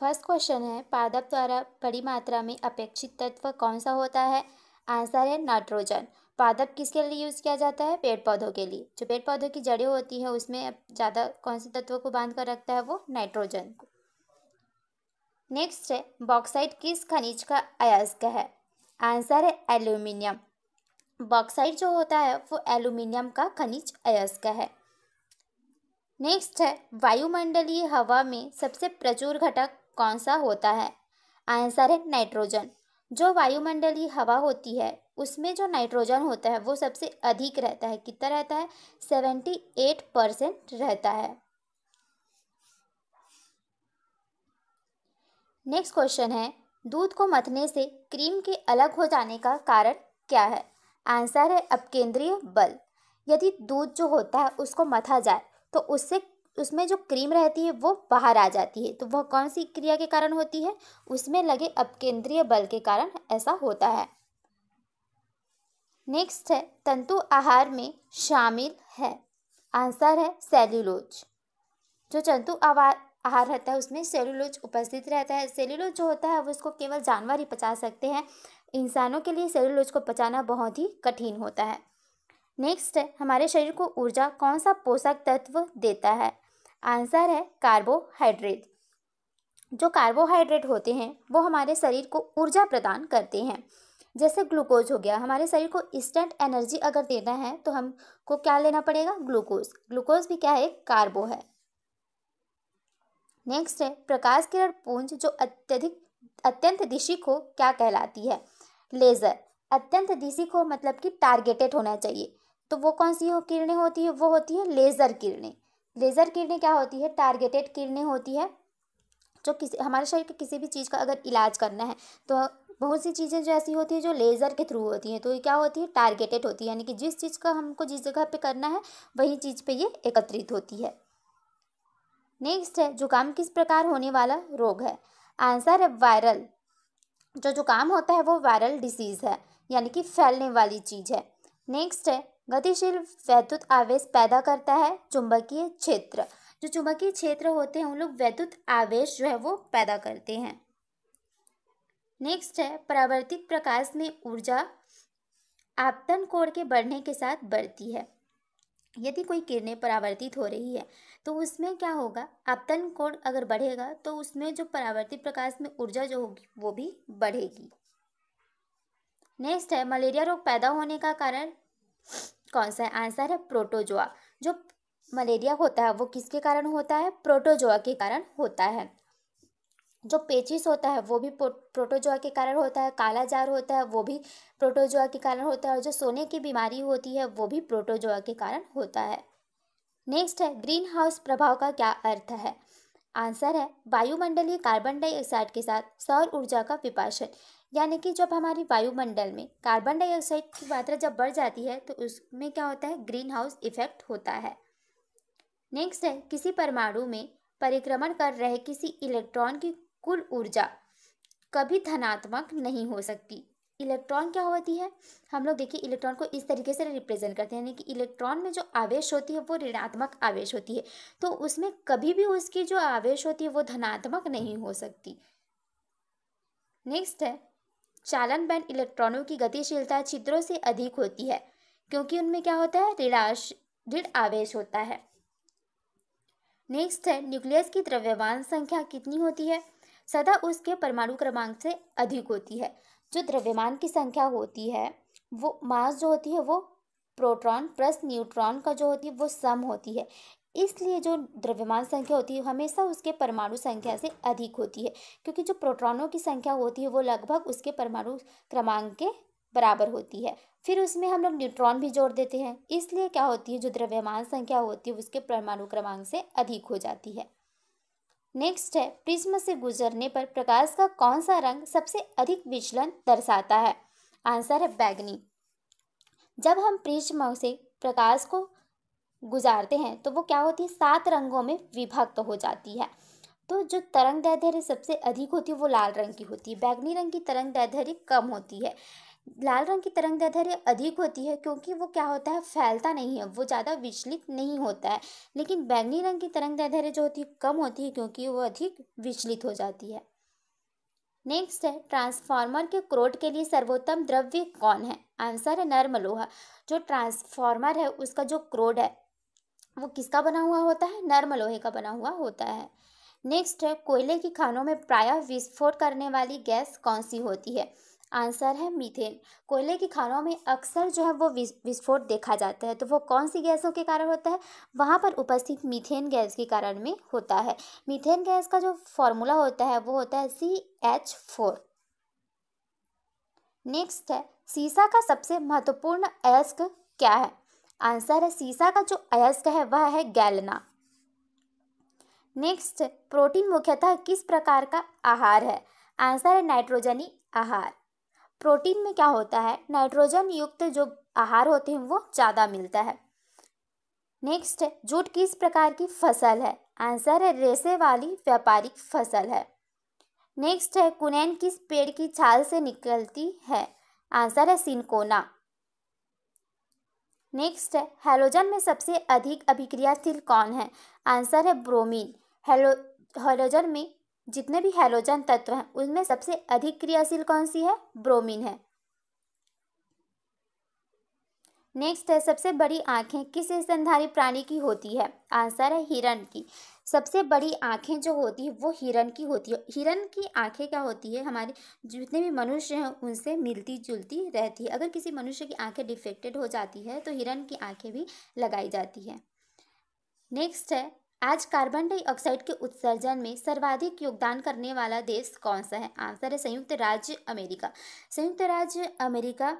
first question है पादप द्वारा बड़ी मात्रा में अपेक्षित तत्व कौन सा होता है आंसर है नाइट्रोजन पादप किसके लिए यूज़ किया जाता है पेड़ पौधों के लिए जो पेड़ पौधों की जड़ें होती है उसमें ज़्यादा कौन से तत्व को बांध कर रखता है वो नाइट्रोजन को नेक्स्ट है बॉक्साइट किस खनिज का अयस्क है आंसर है एल्यूमिनियम बॉक्साइट जो होता है वो एल्यूमिनियम का खनिज अयस्क है नेक्स्ट है वायुमंडलीय हवा में सबसे प्रचुर घटक कौन सा होता है आंसर है नाइट्रोजन जो वायुमंडलीय हवा होती है उसमें जो नाइट्रोजन होता है वो सबसे अधिक रहता है कितना रहता है सेवेंटी एट परसेंट रहता है नेक्स्ट क्वेश्चन है दूध को मथने से क्रीम के अलग हो जाने का कारण क्या है आंसर है अपकेंद्रीय बल यदि दूध जो होता है उसको मथा जाए तो उससे उसमें जो क्रीम रहती है वो बाहर आ जाती है तो वह कौन सी क्रिया के कारण होती है उसमें लगे अपकेंद्रीय बल के कारण ऐसा होता है नेक्स्ट है तंतु आहार में शामिल है आंसर है सेल्यूलोज जो तंतु आवार आहार रहता है उसमें सेलुलोज उपस्थित रहता है सेलुलोज जो होता है वो इसको केवल जानवर ही पचा सकते हैं इंसानों के लिए सेल्यूलोज को पचाना बहुत ही कठिन होता है नेक्स्ट है हमारे शरीर को ऊर्जा कौन सा पोषक तत्व देता है आंसर है कार्बोहाइड्रेट जो कार्बोहाइड्रेट होते हैं वो हमारे शरीर को ऊर्जा प्रदान करते हैं जैसे ग्लूकोज हो गया हमारे शरीर को इंस्टेंट एनर्जी अगर देना है तो हमको क्या लेना पड़ेगा ग्लूकोज ग्लूकोज भी क्या है कार्बो है नेक्स्ट है प्रकाश किरण पूंज जो अत्यधिक अत्यंत दिशी को क्या कहलाती है लेज़र अत्यंत दिशी को मतलब कि टारगेटेड होना चाहिए तो वो कौन सी हो किरणें होती है वो होती है लेज़र किरणें लेज़र किरणें क्या होती है टारगेटेड किरणें होती है जो किसी हमारे शरीर के किसी भी चीज़ का अगर इलाज करना है तो बहुत सी चीज़ें जो ऐसी होती है जो लेज़र के थ्रू होती हैं तो ये क्या होती है टारगेटेड होती है यानी कि जिस चीज़ का हमको जिस जगह पे करना है वही चीज़ पे ये एकत्रित होती है नेक्स्ट है जुकाम किस प्रकार होने वाला रोग है आंसर है वायरल जो जुकाम होता है वो वायरल डिसीज़ है यानी कि फैलने वाली चीज़ है नेक्स्ट है गतिशील वैद्युत आवेश पैदा करता है चुंबकीय क्षेत्र जो चुंबकीय क्षेत्र होते हैं उन लोग वैद्युत आवेश जो है वो पैदा करते हैं नेक्स्ट है परावर्तित प्रकाश में ऊर्जा आपतन कोण के बढ़ने के साथ बढ़ती है यदि कोई किरणें परावर्तित हो रही है तो उसमें क्या होगा आपतन कोण अगर बढ़ेगा तो उसमें जो परावर्तित प्रकाश में ऊर्जा जो होगी वो भी बढ़ेगी नेक्स्ट है मलेरिया रोग पैदा होने का कारण कौन सा आंसर है प्रोटोजोआ जो मलेरिया होता है वो किसके कारण होता है प्रोटोजोआ के कारण होता है जो पेचिस होता है वो भी प्रोटोजोआ के कारण होता है काला जार होता है वो भी प्रोटोजोआ के कारण होता है और जो सोने की बीमारी होती है वो भी प्रोटोजोआ के कारण होता है नेक्स्ट है ग्रीन हाउस प्रभाव का क्या अर्थ है आंसर है वायुमंडलीय कार्बन डाइऑक्साइड के साथ सौर ऊर्जा का विपाशन यानी कि जब हमारी वायुमंडल में कार्बन डाइऑक्साइड की मात्रा जब बढ़ जाती है तो उसमें क्या होता है ग्रीन हाउस इफेक्ट होता है नेक्स्ट है किसी परमाणु में परिक्रमण कर रहे किसी इलेक्ट्रॉन की कुल ऊर्जा कभी धनात्मक नहीं हो सकती इलेक्ट्रॉन क्या होती है हम लोग देखिए इलेक्ट्रॉन को इस तरीके से रिप्रेजेंट करते हैं यानी कि इलेक्ट्रॉन में जो आवेश होती है वो ऋणात्मक आवेश होती है तो उसमें कभी भी उसकी जो आवेश होती है वो धनात्मक नहीं हो सकती नेक्स्ट है चालन बैंड इलेक्ट्रॉनों की गतिशीलता छिद्रों से अधिक होती है क्योंकि उनमें क्या होता है ऋणाश ऋण आवेश होता है नेक्स्ट है न्यूक्लियस की द्रव्यमान संख्या कितनी होती है सदा उसके परमाणु क्रमांक से अधिक होती है जो द्रव्यमान की संख्या होती है वो मास जो होती है वो प्रोटॉन प्लस न्यूट्रॉन का जो होती है वो सम होती है इसलिए जो द्रव्यमान संख्या होती है हमेशा उसके परमाणु संख्या से अधिक होती है क्योंकि जो प्रोटॉनों की संख्या होती है वो लगभग उसके परमाणु क्रमांक के बराबर होती है फिर उसमें हम लोग न्यूट्रॉन भी जोड़ देते हैं इसलिए क्या होती है जो द्रव्यमान संख्या होती है उसके परमाणु क्रमांक से अधिक हो जाती है नेक्स्ट है प्रिज्म से गुजरने पर प्रकाश का कौन सा रंग सबसे अधिक विचलन दर्शाता है आंसर है बैगनी जब हम प्रिज्म से प्रकाश को गुजारते हैं तो वो क्या होती है सात रंगों में विभक्त तो हो जाती है तो जो तरंग दैधर्य सबसे अधिक होती है वो लाल रंग की होती है बैगनी रंग की तरंग दैधर्य कम होती है लाल रंग की तरंग दैधर्य अधिक होती है क्योंकि वो क्या होता है फैलता नहीं है वो ज़्यादा विचलित नहीं होता है लेकिन बैगनी रंग की तरंग दैधर्य जो होती है कम होती है क्योंकि वो अधिक विचलित हो जाती है नेक्स्ट है ट्रांसफार्मर के क्रोड के लिए सर्वोत्तम द्रव्य कौन है आंसर है नर्म लोहा जो ट्रांसफार्मर है उसका जो क्रोड है वो किसका बना हुआ होता है नर्म लोहे का बना हुआ होता है नेक्स्ट है कोयले की खानों में प्रायः विस्फोट करने वाली गैस कौन सी होती है आंसर है मीथेन कोयले की खानों में अक्सर जो है वो विस्फोट देखा जाता है तो वो कौन सी गैसों के कारण होता है वहाँ पर उपस्थित मीथेन गैस के कारण में होता है मीथेन गैस का जो फॉर्मूला होता है वो होता है सी एच फोर नेक्स्ट है सीसा का सबसे महत्वपूर्ण एस्क क्या है आंसर है सीसा का जो अयस्क है वह है गैलना नेक्स्ट प्रोटीन मुख्यतः किस प्रकार का आहार है आंसर है नाइट्रोजनी आहार प्रोटीन में क्या होता है नाइट्रोजन युक्त जो आहार होते हैं वो ज़्यादा मिलता है नेक्स्ट जूट किस प्रकार की फसल है आंसर है रेसे वाली व्यापारिक फसल है नेक्स्ट है कुनैन किस पेड़ की छाल से निकलती है आंसर है सिनकोना नेक्स्ट है हेलोजन में सबसे अधिक अभिक्रियाशील कौन है आंसर है ब्रोमीन हेलो हेलोजन में जितने भी हेलोजन तत्व हैं उनमें सबसे अधिक क्रियाशील कौन सी है ब्रोमीन है नेक्स्ट है सबसे बड़ी आंखें किस स्तनधारी प्राणी की होती है आंसर है हिरण की सबसे बड़ी आँखें जो होती है वो हिरण की होती है हिरण की आँखें क्या होती है हमारे जितने भी मनुष्य हैं उनसे मिलती जुलती रहती है अगर किसी मनुष्य की आँखें डिफेक्टेड हो जाती है तो हिरण की आँखें भी लगाई जाती है नेक्स्ट है आज कार्बन डाइऑक्साइड के उत्सर्जन में सर्वाधिक योगदान करने वाला देश कौन सा है आंसर है संयुक्त राज्य अमेरिका संयुक्त राज्य अमेरिका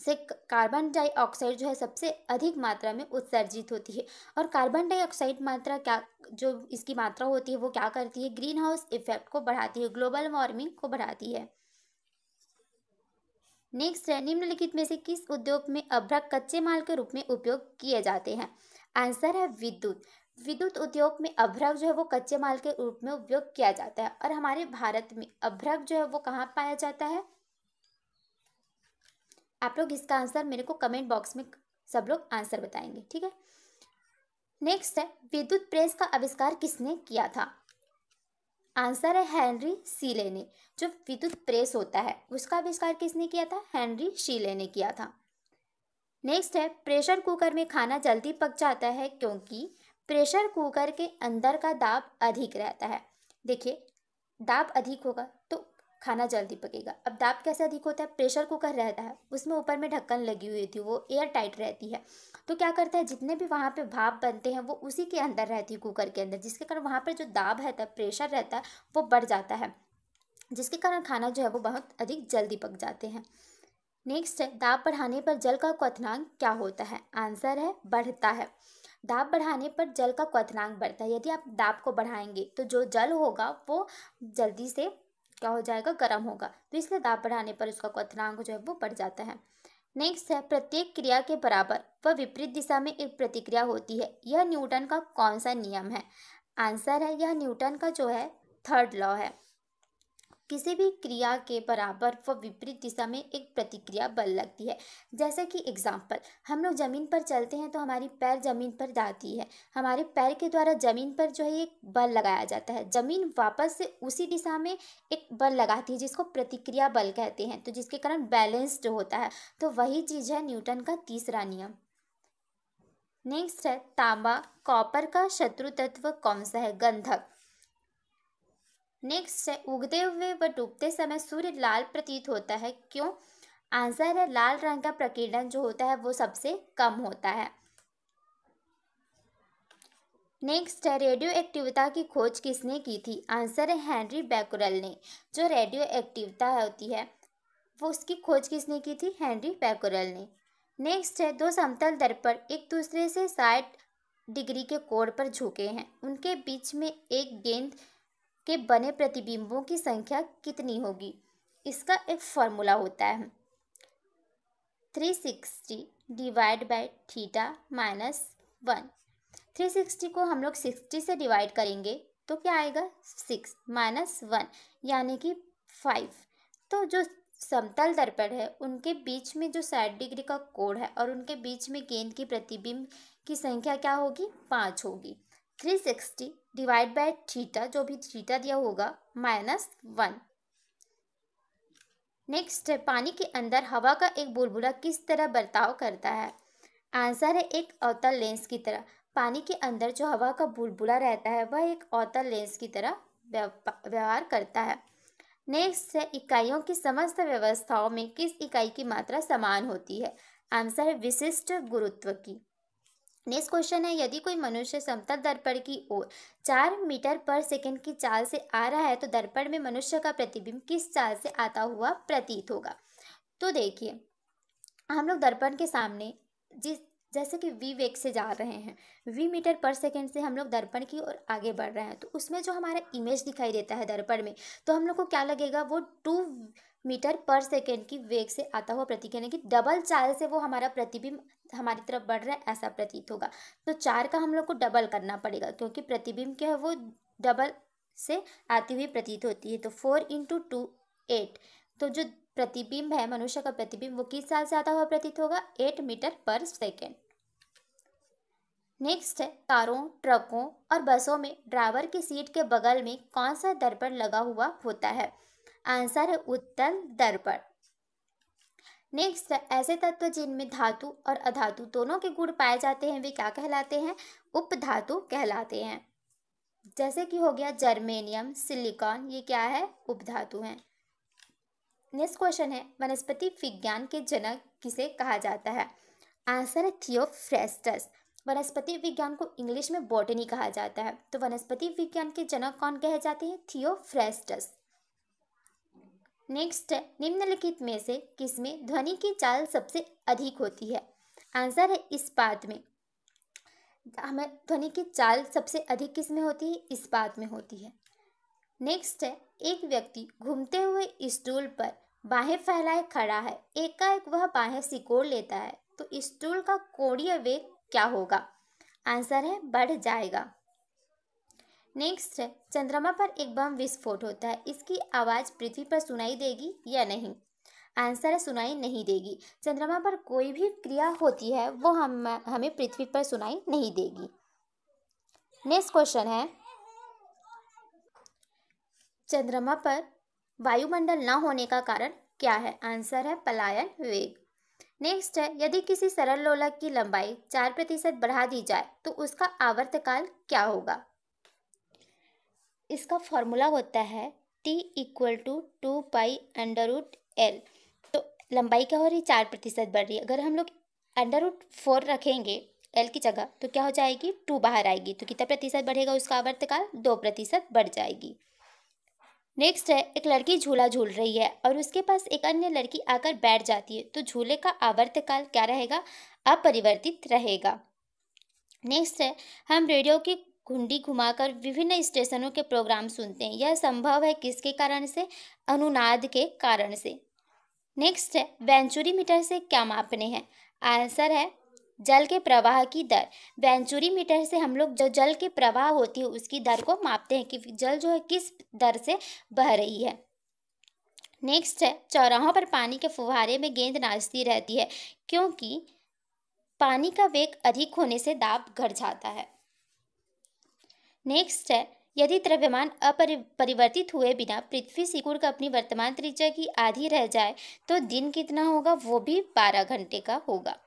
से कार्बन डाइऑक्साइड जो है सबसे अधिक मात्रा में उत्सर्जित होती है और कार्बन डाइऑक्साइड मात्रा क्या जो इसकी मात्रा होती है वो क्या करती है ग्रीन हाउस इफेक्ट को बढ़ाती है ग्लोबल वार्मिंग को बढ़ाती है नेक्स्ट है निम्नलिखित में से किस उद्योग में अभ्रक कच्चे माल के रूप में उपयोग किए जाते हैं आंसर है विद्युत विद्युत उद्योग में अभ्रक जो है वो कच्चे माल के रूप में उपयोग किया जाता है और हमारे भारत में अभ्रक जो है वो कहाँ पाया जाता है आप लोग इसका आंसर मेरे को कमेंट बॉक्स में सब लोग आंसर बताएंगे ठीक है नेक्स्ट है विद्युत प्रेस का आविष्कार किसने किया था आंसर है हेनरी सीले ने जो विद्युत प्रेस होता है उसका आविष्कार किसने किया था हेनरी शीले ने किया था नेक्स्ट है प्रेशर कुकर में खाना जल्दी पक जाता है क्योंकि प्रेशर कुकर के अंदर का दाब अधिक रहता है देखिए दाब अधिक होगा तो खाना जल्दी पकेगा अब दाब कैसे अधिक होता है प्रेशर कुकर रहता है उसमें ऊपर में ढक्कन लगी हुई थी वो एयर टाइट रहती है तो क्या करता है जितने भी वहाँ पे भाप बनते हैं वो उसी के अंदर रहती है कुकर के अंदर जिसके कारण वहाँ पर जो दाब रहता है प्रेशर रहता है वो बढ़ जाता है जिसके कारण खाना जो है वो बहुत अधिक जल्दी पक जाते हैं नेक्स्ट है दाब बढ़ाने पर जल का क्वनांग क्या होता है आंसर है बढ़ता है दाब बढ़ाने पर जल का क्वनांग बढ़ता है यदि आप दाब को बढ़ाएंगे तो जो जल होगा वो जल्दी से क्या हो जाएगा गर्म होगा तो इसलिए दाब बढ़ाने पर उसका क्वथनांक जो है वो बढ़ जाता है नेक्स्ट है प्रत्येक क्रिया के बराबर व विपरीत दिशा में एक प्रतिक्रिया होती है यह न्यूटन का कौन सा नियम है आंसर है यह न्यूटन का जो है थर्ड लॉ है किसी भी क्रिया के बराबर व विपरीत दिशा में एक प्रतिक्रिया बल लगती है जैसे कि एग्जाम्पल हम लोग ज़मीन पर चलते हैं तो हमारी पैर ज़मीन पर जाती है हमारे पैर के द्वारा ज़मीन पर जो है एक बल लगाया जाता है ज़मीन वापस से उसी दिशा में एक बल लगाती है जिसको प्रतिक्रिया बल कहते हैं तो जिसके कारण बैलेंस्ड होता है तो वही चीज़ है न्यूटन का तीसरा नियम नेक्स्ट है तांबा कॉपर का शत्रु तत्व कौन सा है गंधक नेक्स्ट है उगते हुए व डूबते समय सूर्य लाल प्रतीत होता है क्यों आंसर है लाल रंग का प्रकीर्णन जो होता है वो सबसे कम होता है नेक्स्ट है रेडियो एक्टिविता की खोज किसने की थी आंसर है हेनरी बैकुरल ने जो रेडियो एक्टिवता होती है वो उसकी खोज किसने की थी हेनरी बैकुरल ने नेक्स्ट है दो समतल दर्पण एक दूसरे से साठ डिग्री के कोण पर झुके हैं उनके बीच में एक गेंद के बने प्रतिबिंबों की संख्या कितनी होगी इसका एक फॉर्मूला होता है three sixty divide by theta minus one three sixty को हम लोग सिक्सटी से डिवाइड करेंगे तो क्या आएगा सिक्स माइनस वन यानी कि फाइव तो जो समतल दर्पण है उनके बीच में जो साठ डिग्री का कोण है और उनके बीच में गेंद की प्रतिबिंब की संख्या क्या होगी पाँच होगी three sixty divide by theta जो भी थीटा दिया होगा माइनस वन नेक्स्ट है पानी के अंदर हवा का एक बुलबुला किस तरह बर्ताव करता है आंसर है एक अवतल लेंस की तरह पानी के अंदर जो हवा का बुलबुला रहता है वह एक अवतल लेंस की तरह व्यवहार करता है नेक्स्ट है इकाइयों की समस्त व्यवस्थाओं में किस इकाई की मात्रा समान होती है आंसर है विशिष्ट गुरुत्व की नेक्स्ट क्वेश्चन है यदि कोई मनुष्य समतल दर्पण की ओर चार मीटर पर सेकंड की चाल से आ रहा है तो दर्पण में मनुष्य का प्रतिबिंब किस चाल से आता हुआ प्रतीत होगा तो देखिए हम लोग दर्पण के सामने जिस जैसे कि वी वेग से जा रहे हैं वी मीटर पर सेकंड से हम लोग दर्पण की ओर आगे बढ़ रहे हैं तो उसमें जो हमारा इमेज दिखाई देता है दर्पण में तो हम लोग को क्या लगेगा वो टू मीटर पर सेकेंड की वेग से आता हुआ प्रतीक यानी कि डबल चाल से वो हमारा प्रतिबिंब हमारी तरफ बढ़ रहा है ऐसा प्रतीत होगा तो चार का हम लोग को डबल करना पड़ेगा क्योंकि प्रतिबिंब क्या है वो डबल से आती हुई प्रतीत होती है तो फोर इंटू टू एट तो जो प्रतिबिंब है मनुष्य का प्रतिबिंब वो किस साल से आता हुआ प्रतीत होगा eight metre per second next है कारों ट्रकों और बसों में ड्राइवर की सीट के बगल में कौन सा दर्पण लगा हुआ होता है आंसर है उत्तल दर्पण नेक्स्ट ऐसे तत्व जिनमें धातु और अधातु दोनों के गुण पाए जाते हैं वे क्या कहलाते हैं उपधातु कहलाते हैं जैसे कि हो गया जर्मेनियम सिलिकॉन ये क्या है उपधातु हैं नेक्स्ट क्वेश्चन है वनस्पति विज्ञान के जनक किसे कहा जाता है आंसर है थियोफ्रेस्टस वनस्पति विज्ञान को इंग्लिश में बॉटनी कहा जाता है तो वनस्पति विज्ञान के जनक कौन कहे जाते हैं थियोफ्रेस्टस नेक्स्ट है निम्नलिखित में से किसमें ध्वनि की चाल सबसे अधिक होती है आंसर है इस पात में हमें ध्वनि की चाल सबसे अधिक किस में होती है इस पात में होती है नेक्स्ट है एक व्यक्ति घूमते हुए स्टूल पर बाहें फैलाए खड़ा है एकाएक वह बाहें सिकोड़ लेता है तो स्टूल का कोणीय वेग क्या होगा आंसर है बढ़ जाएगा नेक्स्ट है चंद्रमा पर एक बम विस्फोट होता है इसकी आवाज़ पृथ्वी पर सुनाई देगी या नहीं आंसर है सुनाई नहीं देगी चंद्रमा पर कोई भी क्रिया होती है वो हम हमें पृथ्वी पर सुनाई नहीं देगी नेक्स्ट क्वेश्चन है चंद्रमा पर वायुमंडल न होने का कारण क्या है आंसर है पलायन वेग नेक्स्ट है यदि किसी सरल लोलक की लंबाई चार प्रतिशत बढ़ा दी जाए तो उसका आवर्तकाल क्या होगा इसका फॉर्मूला होता है T equal to two pi under root L तो लंबाई क्या हो रही है चार प्रतिशत बढ़ रही है अगर हम लोग अंडर रूट फोर रखेंगे एल की जगह तो क्या हो जाएगी टू बाहर आएगी तो कितना प्रतिशत बढ़ेगा उसका आवर्तकाल दो प्रतिशत बढ़ जाएगी नेक्स्ट है एक लड़की झूला झूल रही है और उसके पास एक अन्य लड़की आकर बैठ जाती है तो झूले का आवर्तकाल क्या रहेगा अपरिवर्तित रहेगा नेक्स्ट है हम रेडियो की घुंडी घुमाकर विभिन्न स्टेशनों के प्रोग्राम सुनते हैं यह संभव है किसके कारण से अनुनाद के कारण से नेक्स्ट है वेंचुरी मीटर से क्या मापने हैं आंसर है जल के प्रवाह की दर वेंचुरी मीटर से हम लोग जो जल के प्रवाह होती है उसकी दर को मापते हैं कि जल जो है किस दर से बह रही है नेक्स्ट है चौराहों पर पानी के फुहारे में गेंद नाचती रहती है क्योंकि पानी का वेग अधिक होने से दाब घट जाता है नेक्स्ट है यदि द्रव्यमान अपरिवर्तित हुए बिना पृथ्वी सिकुड़ का अपनी वर्तमान त्रिज्या की आधी रह जाए तो दिन कितना होगा वो भी बारह घंटे का होगा